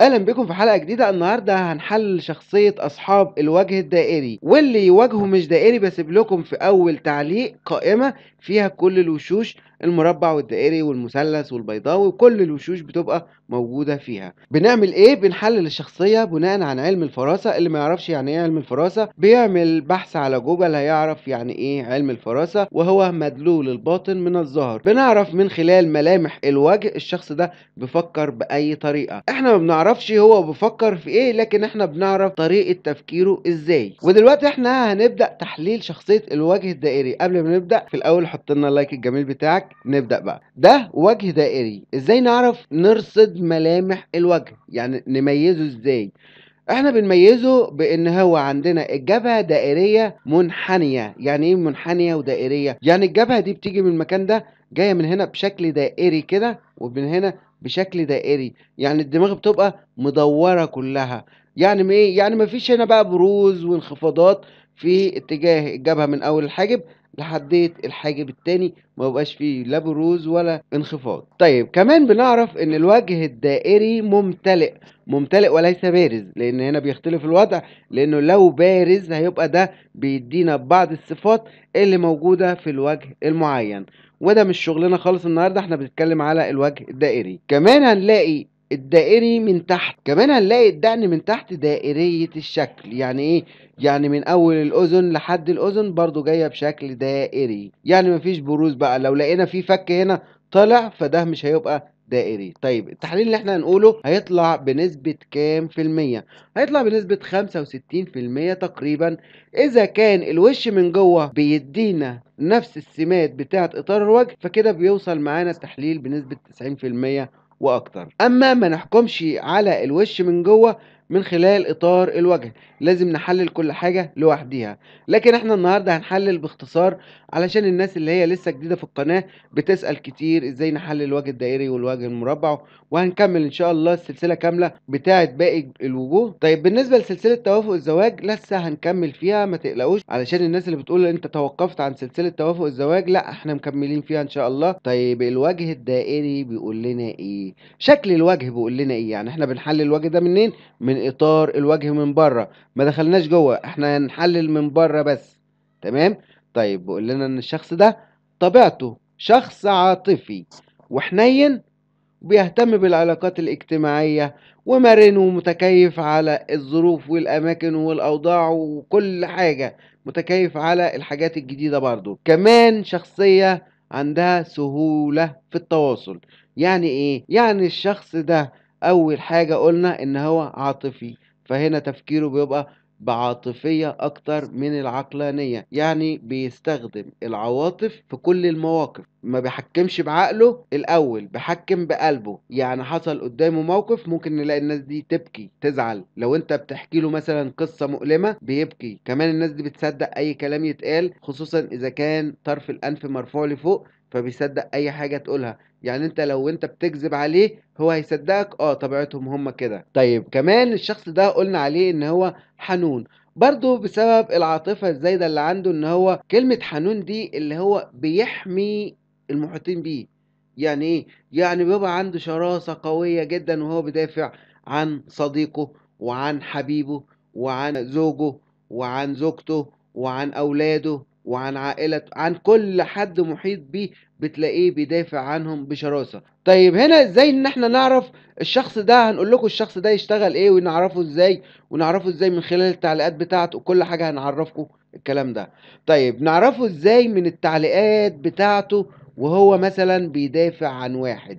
اهلا بكم في حلقه جديده النهارده هنحلل شخصيه اصحاب الوجه الدائري واللي يواجهه مش دائري بسيب لكم في اول تعليق قائمه فيها كل الوشوش المربع والدائري والمثلث والبيضاوي وكل الوشوش بتبقى موجودة فيها بنعمل ايه بنحلل الشخصية بناء عن علم الفراسة اللي ما يعرفش يعني ايه علم الفراسة بيعمل بحث على جوجل هيعرف يعني ايه علم الفراسة وهو مدلول الباطن من الظاهر بنعرف من خلال ملامح الوجه الشخص ده بفكر باي طريقة احنا ما بنعرفش هو بفكر في ايه لكن احنا بنعرف طريقة تفكيره ازاي ودلوقتي احنا هنبدأ تحليل شخصية الوجه الدائري قبل ما نبدأ في الاول حط لنا اللايك الجميل بتاعك نبدأ بقى ده وجه دائري ازاي نعرف نرصد ملامح الوجه يعني نميزه ازاي احنا بنميزه بان هو عندنا الجبهه دائريه منحنيه يعني ايه منحنيه ودائريه يعني الجبهه دي بتيجي من المكان ده جايه من هنا بشكل دائري كده ومن هنا بشكل دائري يعني الدماغ بتبقى مدوره كلها يعني ايه يعني مفيش هنا بقى بروز وانخفاضات في اتجاه الجبهة من أول الحاجب لحد الحاجب الثاني ما يبقاش فيه لا بروز ولا انخفاض طيب كمان بنعرف ان الوجه الدائري ممتلئ ممتلئ وليس بارز لان هنا بيختلف الوضع لانه لو بارز هيبقى ده بيدينا بعض الصفات اللي موجودة في الوجه المعين وده مش شغلنا خالص النهاردة احنا بنتكلم على الوجه الدائري كمان هنلاقي الدائري من تحت كمان هنلاقي الدقن من تحت دائرية الشكل يعني ايه يعني من اول الاذن لحد الاذن برضو جاية بشكل دائري يعني مفيش بروز بقى لو لقينا في فك هنا طالع فده مش هيبقى دائري طيب التحليل اللي احنا هنقوله هيطلع بنسبة كام في المية هيطلع بنسبة 65% تقريبا اذا كان الوش من جوه بيدينا نفس السمات بتاعة اطار الوجه فكده بيوصل معانا التحليل بنسبة 90% واكتر اما ما نحكمش على الوش من جوه من خلال إطار الوجه لازم نحلل كل حاجة لوحديها لكن احنا النهاردة هنحلل باختصار علشان الناس اللي هي لسه جديدة في القناة بتسأل كتير ازاي نحلل الوجه الدائري والوجه المربع وهنكمل ان شاء الله السلسلة كاملة بتاعة باقي الوجوه طيب بالنسبة لسلسلة توافق الزواج لسه هنكمل فيها ما تقلقوش علشان الناس اللي بتقول انت توقفت عن سلسلة توافق الزواج لا احنا مكملين فيها ان شاء الله طيب الوجه الدائري بيقول لنا ايه شكل الوجه بيقول لنا ايه يعني احنا بنحلل الوجه ده منين من الاطار الوجه من بره ما دخلناش جوه احنا هنحلل من بره بس تمام طيب بقول لنا ان الشخص ده طبيعته شخص عاطفي وحنين بيهتم بالعلاقات الاجتماعية ومرن ومتكيف على الظروف والأماكن والأوضاع وكل حاجة متكيف على الحاجات الجديدة برضو كمان شخصية عندها سهولة في التواصل يعني ايه؟ يعني الشخص ده اول حاجة قلنا ان هو عاطفي فهنا تفكيره بيبقى بعاطفية أكتر من العقلانية يعني بيستخدم العواطف في كل المواقف ما بيحكمش بعقله الأول بيحكم بقلبه يعني حصل قدامه موقف ممكن نلاقي الناس دي تبكي تزعل لو أنت بتحكي له مثلا قصة مؤلمة بيبكي كمان الناس دي بتصدق أي كلام يتقال خصوصا إذا كان طرف الأنف مرفوع لفوق فبيصدق اي حاجه تقولها يعني انت لو انت بتكذب عليه هو هيصدقك اه طبيعتهم هم كده طيب كمان الشخص ده قلنا عليه ان هو حنون برضه بسبب العاطفه الزايده اللي عنده ان هو كلمه حنون دي اللي هو بيحمي المحيطين بيه يعني ايه يعني بيبقى عنده شراسه قويه جدا وهو بيدافع عن صديقه وعن حبيبه وعن زوجه وعن زوجته وعن اولاده وعن عائلة عن كل حد محيط بيه بتلاقيه بيدافع عنهم بشراسة طيب هنا ازاي ان احنا نعرف الشخص ده هنقول لكم الشخص ده يشتغل ايه ونعرفه ازاي ونعرفه ازاي من خلال التعليقات بتاعته وكل حاجة هنعرفكم الكلام ده طيب نعرفه ازاي من التعليقات بتاعته وهو مثلا بيدافع عن واحد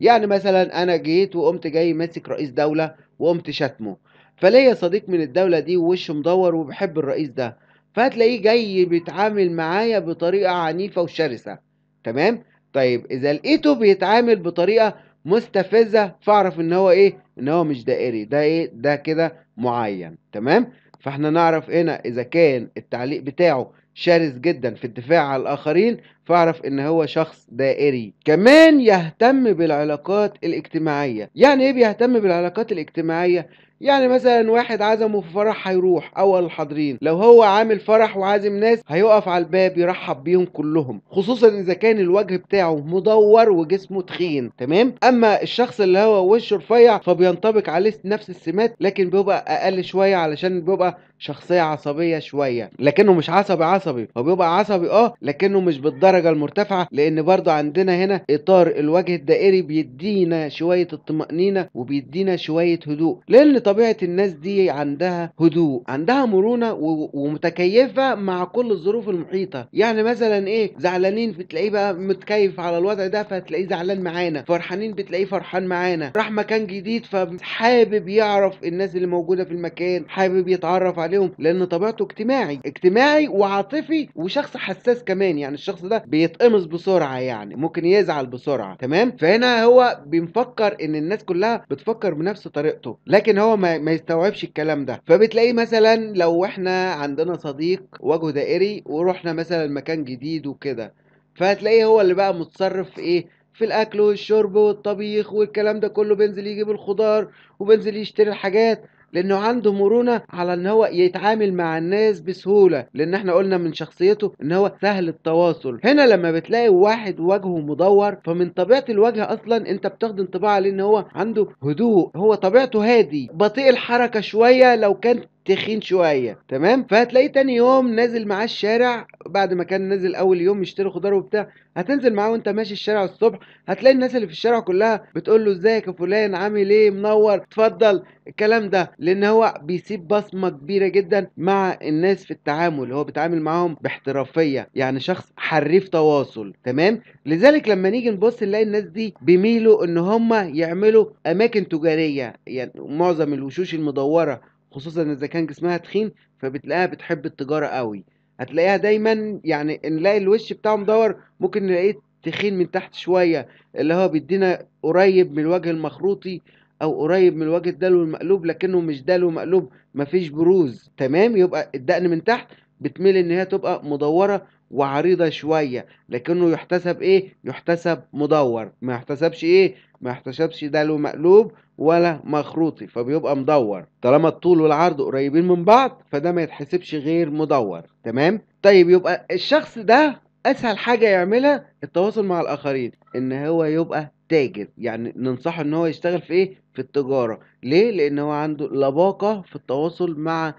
يعني مثلا انا جيت وقمت جاي ماسك رئيس دولة وقمت شاتمه فليا صديق من الدولة دي ووشه مدور وبحب الرئيس ده فهتلاقيه جاي بيتعامل معايا بطريقة عنيفة وشرسة تمام طيب إذا لقيته بيتعامل بطريقة مستفزة فاعرف إن هو إيه إن هو مش دائري ده إيه ده كده معين تمام فإحنا نعرف هنا إذا كان التعليق بتاعه شرس جدا في الدفاع عن الآخرين فاعرف إن هو شخص دائري كمان يهتم بالعلاقات الاجتماعية يعني إيه بيهتم بالعلاقات الاجتماعية يعني مثلا واحد عزمه في فرح هيروح اول الحاضرين لو هو عامل فرح وعازم ناس هيقف على الباب يرحب بيهم كلهم خصوصا اذا كان الوجه بتاعه مدور وجسمه تخين تمام اما الشخص اللي هو وشه رفيع فبينطبق عليه نفس السمات لكن بيبقى اقل شويه علشان بيبقى شخصيه عصبيه شويه لكنه مش عصبي عصبي هو بيبقى عصبي اه لكنه مش بالدرجه المرتفعه لان برضو عندنا هنا اطار الوجه الدائري بيدينا شويه الطمانينه وبيدينا شويه هدوء لان طبيعه الناس دي عندها هدوء عندها مرونه ومتكيفه مع كل الظروف المحيطه يعني مثلا ايه زعلانين بتلاقيه بقى متكيف على الوضع ده فتلاقيه زعلان معانا فرحانين بتلاقيه فرحان معانا راح مكان جديد فحابب يعرف الناس اللي موجوده في المكان حابب يتعرف على عليهم لان طبيعته اجتماعي اجتماعي وعاطفي وشخص حساس كمان يعني الشخص ده بيتقمص بسرعه يعني ممكن يزعل بسرعه تمام فهنا هو بيفكر ان الناس كلها بتفكر بنفس طريقته لكن هو ما, ما يستوعبش الكلام ده فبتلاقيه مثلا لو احنا عندنا صديق وجهه دائري ورحنا مثلا مكان جديد وكده فهتلاقيه هو اللي بقى متصرف في ايه في الاكل والشرب والطبيخ والكلام ده كله بينزل يجيب الخضار وبينزل يشتري الحاجات لانه عنده مرونه على ان هو يتعامل مع الناس بسهوله لان احنا قلنا من شخصيته ان هو سهل التواصل هنا لما بتلاقي واحد وجهه مدور فمن طبيعه الوجه اصلا انت بتاخد انطباع عليه ان هو عنده هدوء هو طبيعته هادي بطيء الحركه شويه لو كان تخين شويه تمام فهتلاقيه تاني يوم نازل معاه الشارع بعد ما كان نازل اول يوم يشتري خضار وبتاع هتنزل معاه وانت ماشي الشارع الصبح هتلاقي الناس اللي في الشارع كلها بتقول له ازيك يا فلان عامل ايه منور اتفضل الكلام ده لان هو بيسيب بصمه كبيره جدا مع الناس في التعامل هو بيتعامل معاهم باحترافيه يعني شخص حريف تواصل تمام لذلك لما نيجي نبص نلاقي الناس دي بيميلوا ان هم يعملوا اماكن تجاريه يعني معظم الوشوش المدوره خصوصا اذا كان جسمها تخين فبتلاقيها بتحب التجاره قوي هتلاقيها دايما يعني نلاقي الوش بتاعه مدور ممكن نلاقيه تخين من تحت شويه اللي هو بيدينا قريب من الوجه المخروطي او قريب من الوجه الدلو المقلوب لكنه مش دلو مقلوب مفيش بروز تمام يبقى الدقن من تحت بتميل ان هي تبقى مدوره وعريضه شويه لكنه يحتسب ايه يحتسب مدور ما يحتسبش ايه ما احتسبش ده له مقلوب ولا مخروطي فبيبقى مدور طالما الطول والعرض قريبين من بعض فده ما يتحسبش غير مدور تمام طيب يبقى الشخص ده اسهل حاجه يعملها التواصل مع الاخرين ان هو يبقى تاجر يعني ننصحه ان هو يشتغل في ايه في التجاره ليه لان هو عنده لباقه في التواصل مع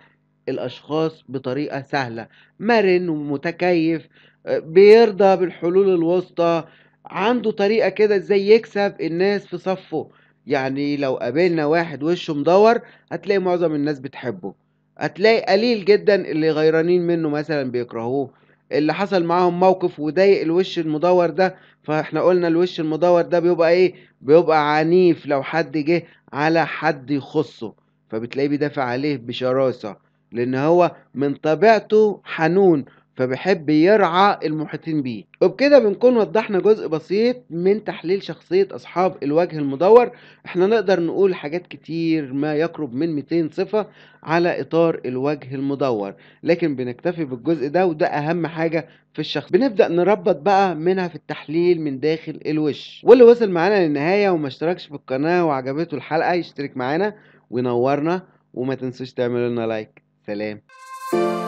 الاشخاص بطريقه سهله مرن ومتكيف آه، بيرضى بالحلول الوسطى عنده طريقة كده ازاي يكسب الناس في صفه يعني لو قابلنا واحد وشه مدور هتلاقي معظم الناس بتحبه هتلاقي قليل جدا اللي غيرانين منه مثلا بيكرهوه اللي حصل معاهم موقف وضايق الوش المدور ده فاحنا قلنا الوش المدور ده بيبقى ايه بيبقى عنيف لو حد جه على حد يخصه فبتلاقيه بيدافع عليه بشراسة لان هو من طبيعته حنون فبيحب يرعى المحيطين بيه وبكده بنكون وضحنا جزء بسيط من تحليل شخصية أصحاب الوجه المدور احنا نقدر نقول حاجات كتير ما يقرب من 200 صفة على إطار الوجه المدور لكن بنكتفي بالجزء ده وده أهم حاجة في الشخص بنبدأ نربط بقى منها في التحليل من داخل الوش واللي وصل معانا للنهاية وما اشتركش في القناة وعجبته الحلقة يشترك معانا وينورنا وما تنسوش تعملوا لنا لايك سلام